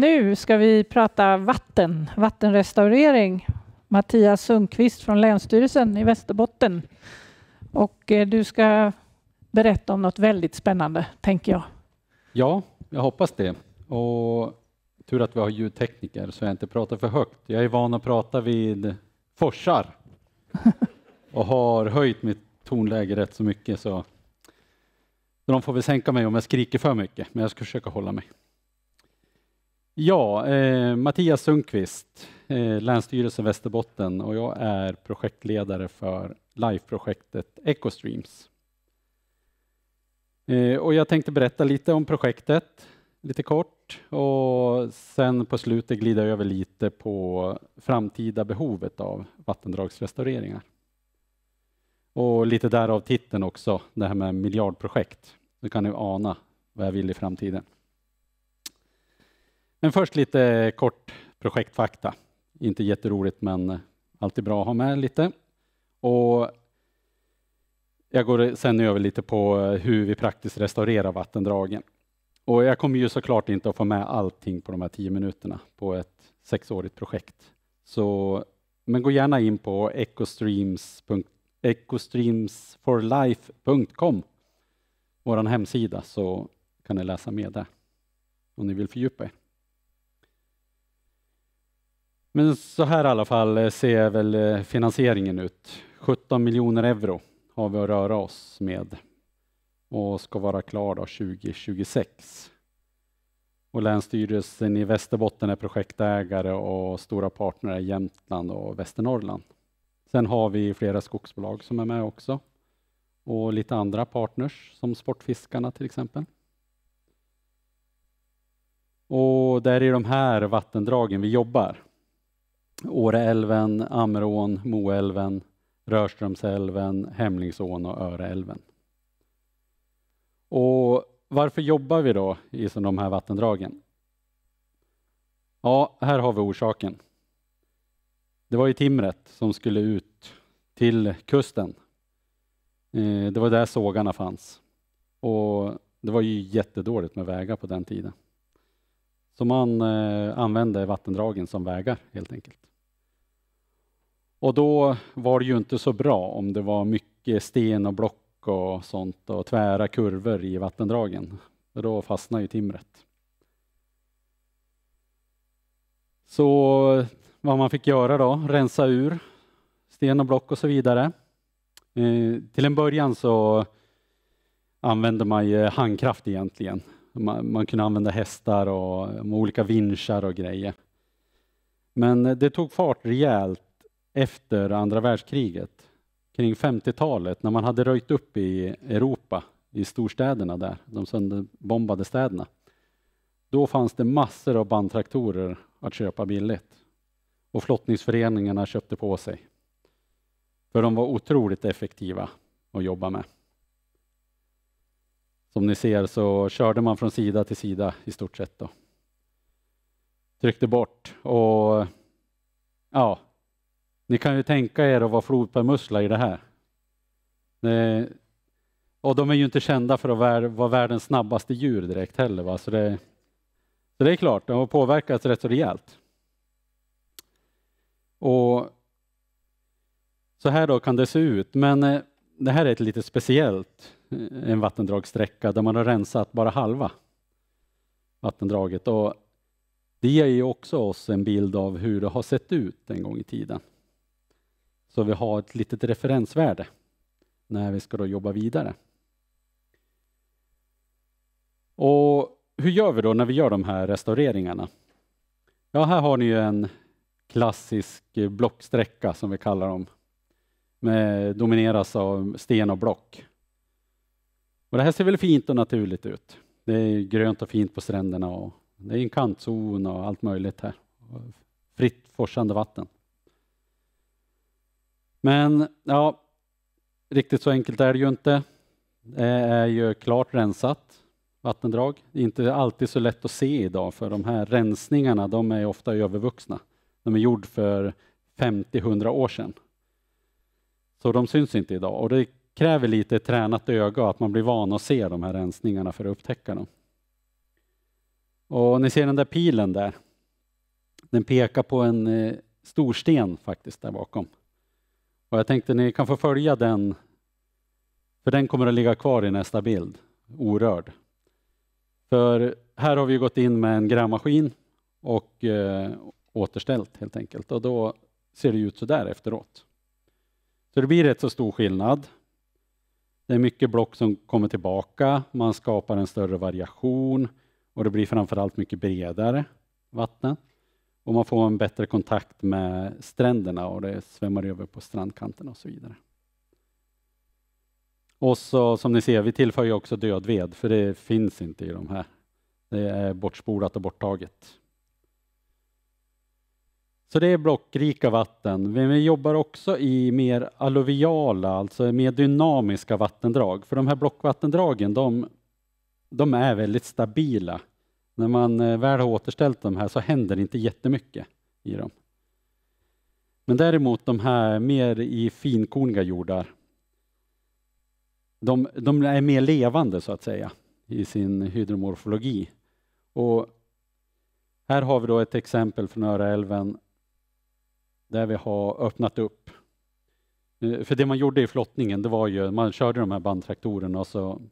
Nu ska vi prata vatten, vattenrestaurering. Mattias Sundqvist från Länsstyrelsen i Västerbotten. Och eh, du ska berätta om något väldigt spännande, tänker jag. Ja, jag hoppas det. Och tur att vi har ljudtekniker så jag inte pratar för högt. Jag är van att prata vid forsar och har höjt mitt tonläge rätt så mycket så de får väl sänka mig om jag skriker för mycket, men jag ska försöka hålla mig. Ja, eh, Mattias Sundqvist, eh, Länsstyrelsen Västerbotten och jag är projektledare för LIFE-projektet Ecostreams. Eh, och jag tänkte berätta lite om projektet, lite kort och sen på slutet glida över lite på framtida behovet av vattendragsrestaureringar. Och lite därav titeln också, det här med miljardprojekt. Nu kan ni ana vad jag vill i framtiden. Men först lite kort projektfakta. Inte jätteroligt, men eh, alltid bra att ha med lite. Och jag går sen över lite på eh, hur vi praktiskt restaurerar vattendragen. Och jag kommer ju såklart inte att få med allting på de här tio minuterna på ett sexårigt projekt. Så, men gå gärna in på ecostreamsforlife.com, vår hemsida, så kan ni läsa mer där om ni vill fördjupa er. Men så här i alla fall eh, ser väl eh, finansieringen ut. 17 miljoner euro har vi att röra oss med och ska vara klar då 2026. Och Länsstyrelsen i Västerbotten är projektägare och stora partner i Jämtland och Västernorrland. Sen har vi flera skogsbolag som är med också och lite andra partners som Sportfiskarna till exempel. Och det är i de här vattendragen vi jobbar. Åreälven, Ammerån, Moälven, Rörströmsälven, Hemlingsån och Öreälven. Och varför jobbar vi då i de här vattendragen? Ja, här har vi orsaken. Det var ju timret som skulle ut till kusten. Eh, det var där sågarna fanns. Och det var ju jättedåligt med vägar på den tiden. Så man eh, använde vattendragen som vägar helt enkelt. Och då var det ju inte så bra om det var mycket sten och block och sånt och tvära kurvor i vattendragen. Då fastnar ju timret. Så vad man fick göra då, rensa ur sten och block och så vidare. Eh, till en början så använde man ju handkraft egentligen. Man, man kunde använda hästar och olika vinschar och grejer. Men det tog fart rejält efter andra världskriget, kring 50-talet, när man hade röjt upp i Europa, i storstäderna där, de sönderbombade städerna. Då fanns det massor av bandtraktorer att köpa billigt. Och flottningsföreningarna köpte på sig. För de var otroligt effektiva att jobba med. Som ni ser så körde man från sida till sida i stort sett. Då. Tryckte bort och ja, ni kan ju tänka er att vara flodpärlmussla i det här. Eh, och de är ju inte kända för att vara världens snabbaste djur direkt heller. Va? Så, det, så det är klart, de har påverkats rätt så rejält. Och så här då kan det se ut, men eh, det här är ett lite speciellt, eh, en vattendragssträcka där man har rensat bara halva vattendraget. Och det ger ju också oss en bild av hur det har sett ut en gång i tiden. Så vi har ett litet referensvärde när vi ska då jobba vidare. Och hur gör vi då när vi gör de här restaureringarna? Ja, här har ni ju en klassisk blocksträcka som vi kallar dem. Med, domineras av sten och block. Och det här ser väl fint och naturligt ut. Det är grönt och fint på stränderna och det är en kantzon och allt möjligt här. Fritt forsande vatten. Men ja, riktigt så enkelt är det ju inte. Det är ju klart rensat vattendrag. Det är inte alltid så lätt att se idag, för de här rensningarna de är ofta övervuxna. De är gjord för 50-100 år sedan. Så de syns inte idag och det kräver lite tränat öga att man blir van att se de här rensningarna för att upptäcka dem. Och ni ser den där pilen där. Den pekar på en eh, stor sten faktiskt där bakom. Och jag tänkte ni kan få följa den, för den kommer att ligga kvar i nästa bild, orörd. För här har vi gått in med en grävmaskin och eh, återställt helt enkelt. Och då ser det ut så där efteråt. Så det blir rätt så stor skillnad. Det är mycket block som kommer tillbaka, man skapar en större variation och det blir framförallt mycket bredare vatten och man får en bättre kontakt med stränderna och det svämmar över på strandkanten och så vidare. Och så som ni ser, vi tillför ju också död ved, för det finns inte i de här. Det är bortspolat och borttaget. Så det är blockrika vatten. Men vi jobbar också i mer alluviala, alltså mer dynamiska vattendrag. För de här blockvattendragen, de, de är väldigt stabila när man eh, väl har återställt de här så händer inte jättemycket i dem. Men däremot de här mer i finkorniga jordar, de, de, är mer levande så att säga i sin hydromorfologi. Och här har vi då ett exempel från Öraälven där vi har öppnat upp. Eh, för det man gjorde i flottningen, det var ju man körde de här bandtraktorerna och så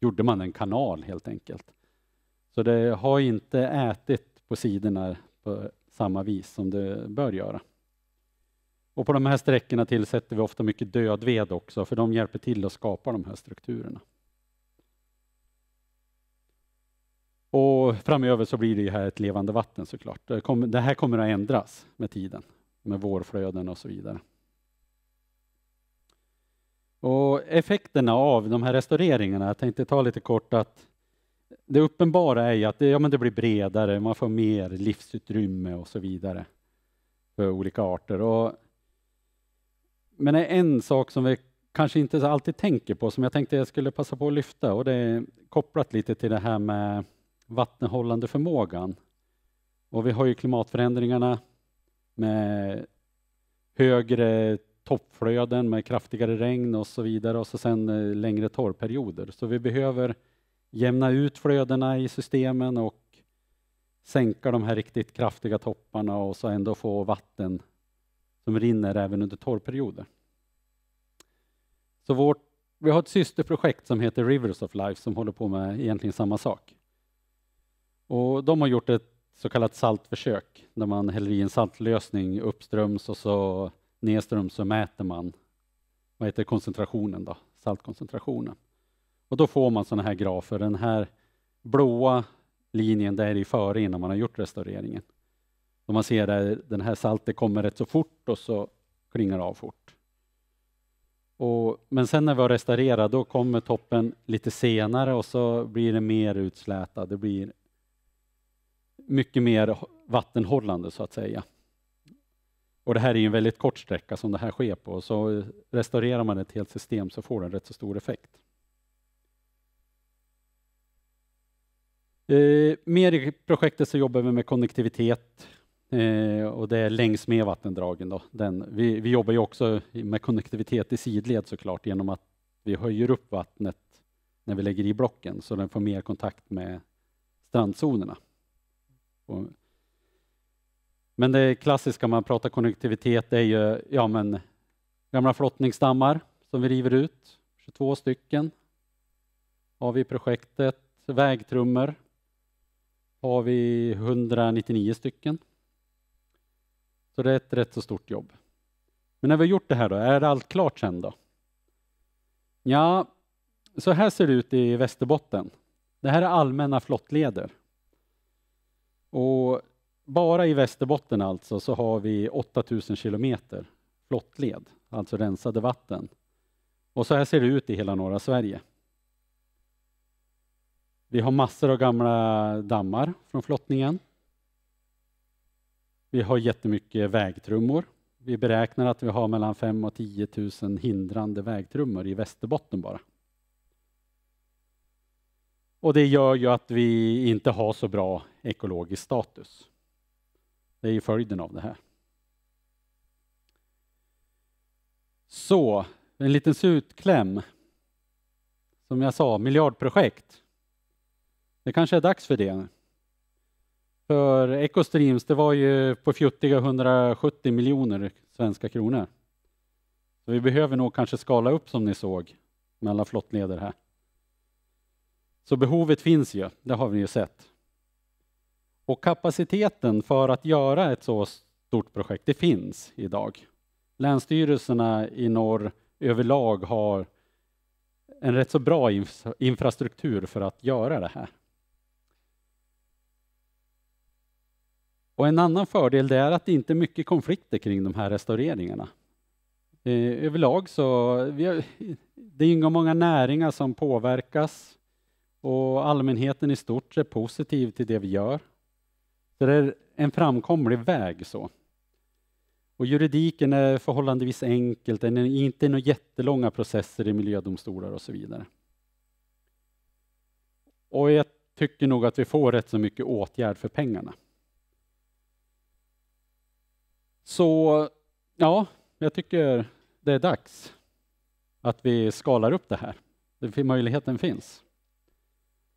gjorde man en kanal helt enkelt. Så det har inte ätit på sidorna på samma vis som det bör göra. Och på de här sträckorna tillsätter vi ofta mycket dödved också, för de hjälper till att skapa de här strukturerna. Och framöver så blir det här ett levande vatten såklart. Det, kommer, det här kommer att ändras med tiden, med vårflöden och så vidare. Och effekterna av de här restaureringarna, jag tänkte ta lite kort att det uppenbara är ju att det, ja, men det blir bredare, man får mer livsutrymme och så vidare för olika arter. Och, men en sak som vi kanske inte alltid tänker på, som jag tänkte jag skulle passa på att lyfta, och det är kopplat lite till det här med vattenhållande förmågan. Och vi har ju klimatförändringarna med högre toppflöden med kraftigare regn och så vidare och så sen eh, längre torrperioder. Så vi behöver jämna ut flödena i systemen och sänka de här riktigt kraftiga topparna och så ändå få vatten som rinner även under torrperioder. Så vårt, vi har ett systerprojekt som heter Rivers of Life som håller på med egentligen samma sak. Och de har gjort ett så kallat saltförsök där man häller i en saltlösning uppströms och så nedströms så mäter man vad heter koncentrationen då, saltkoncentrationen. Och då får man sådana här grafer. Den här blåa linjen, där är före innan man har gjort restaureringen. Och man ser där, den här saltet kommer rätt så fort och så klingar det av fort. Och, men sen när vi har restaurerat, då kommer toppen lite senare och så blir det mer utslätad. Det blir mycket mer vattenhållande så att säga. Och det här är en väldigt kort sträcka som det här sker på, så restaurerar man ett helt system så får det en rätt så stor effekt. Eh, mer i projektet så jobbar vi med konnektivitet eh, och det är längs med vattendragen. Då. Den, vi, vi, jobbar ju också med konnektivitet i sidled såklart genom att vi höjer upp vattnet när vi lägger i blocken så den får mer kontakt med strandzonerna. Och, men det klassiska man pratar konnektivitet är ju ja, men, gamla flottningsdammar som vi river ut, 22 stycken har vi i projektet, vägtrummor har vi 199 stycken. Så det är ett rätt så stort jobb. Men när vi har gjort det här då, är allt klart sen då? Ja, så här ser det ut i Västerbotten. Det här är allmänna flottleder. Och bara i Västerbotten alltså så har vi 8000 kilometer flottled, alltså rensade vatten. Och så här ser det ut i hela norra Sverige. Vi har massor av gamla dammar från flottningen. Vi har jättemycket vägtrummor. Vi beräknar att vi har mellan 5 och 10 000 hindrande vägtrummor i Västerbotten bara. Och det gör ju att vi inte har så bra ekologisk status. Det är ju följden av det här. Så, en liten slutkläm. Som jag sa, miljardprojekt. Det kanske är dags för det. För Ecostreams, det var ju på fjuttiga 170 miljoner svenska kronor. Så vi behöver nog kanske skala upp som ni såg med alla flottleder här. Så behovet finns ju, det har vi ju sett. Och kapaciteten för att göra ett så stort projekt, det finns idag. Länsstyrelserna i norr överlag har en rätt så bra infrastruktur för att göra det här. Och en annan fördel det är att det inte är mycket konflikter kring de här restaureringarna. Eh, överlag så har, det är inga många näringar som påverkas och allmänheten i stort är positiv till det vi gör. Så det är en framkomlig väg. så. Och juridiken är förhållandevis enkel, den är inte några jättelånga processer i miljödomstolar och så vidare. Och jag tycker nog att vi får rätt så mycket åtgärd för pengarna. Så ja, jag tycker det är dags att vi skalar upp det här. Den möjligheten finns.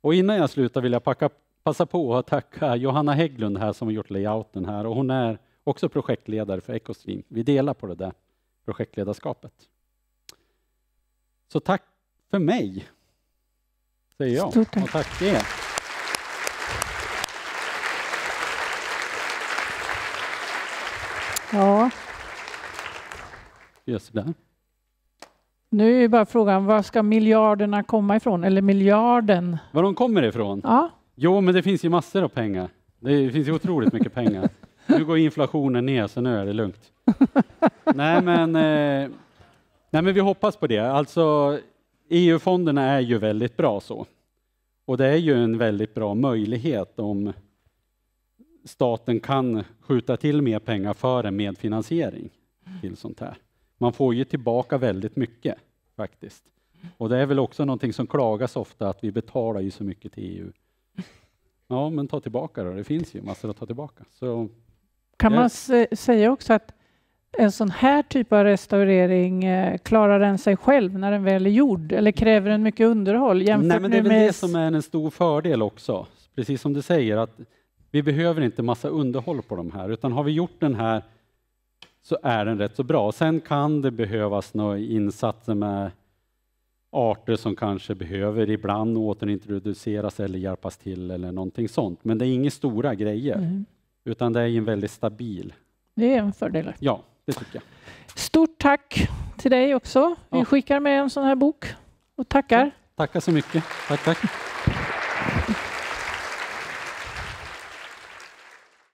Och innan jag slutar vill jag packa, passa på att tacka Johanna Hägglund här som har gjort layouten här och hon är också projektledare för Ecostream. Vi delar på det där projektledarskapet. Så tack för mig, säger jag. Stort tack. Och tack er. Ja. Just där. Nu är bara frågan, var ska miljarderna komma ifrån? Eller miljarden? Var de kommer ifrån? Ja. Jo, men det finns ju massor av pengar. Det finns ju otroligt mycket pengar. Nu går inflationen ner, så nu är det lugnt. nej, men, eh, nej, men vi hoppas på det. Alltså, EU-fonderna är ju väldigt bra så. Och det är ju en väldigt bra möjlighet om staten kan skjuta till mer pengar för en medfinansiering till sånt här. Man får ju tillbaka väldigt mycket faktiskt. Och det är väl också någonting som klagas ofta att vi betalar ju så mycket till EU. Ja, men ta tillbaka då. Det finns ju massor att ta tillbaka. Så, kan man säga också att en sån här typ av restaurering, eh, klarar den sig själv när den väl är gjord eller kräver den mycket underhåll? Jämfört Nej, men det är väl det som är en stor fördel också. Precis som du säger att vi behöver inte massa underhåll på de här, utan har vi gjort den här så är den rätt så bra. Sen kan det behövas några insatser med arter som kanske behöver ibland återintroduceras eller hjälpas till eller någonting sånt. Men det är inga stora grejer, mm. utan det är en väldigt stabil. Det är en fördel. Ja, det tycker jag. Stort tack till dig också. Vi ja. skickar med en sån här bok och tackar. Tackar så mycket. Tack, tack.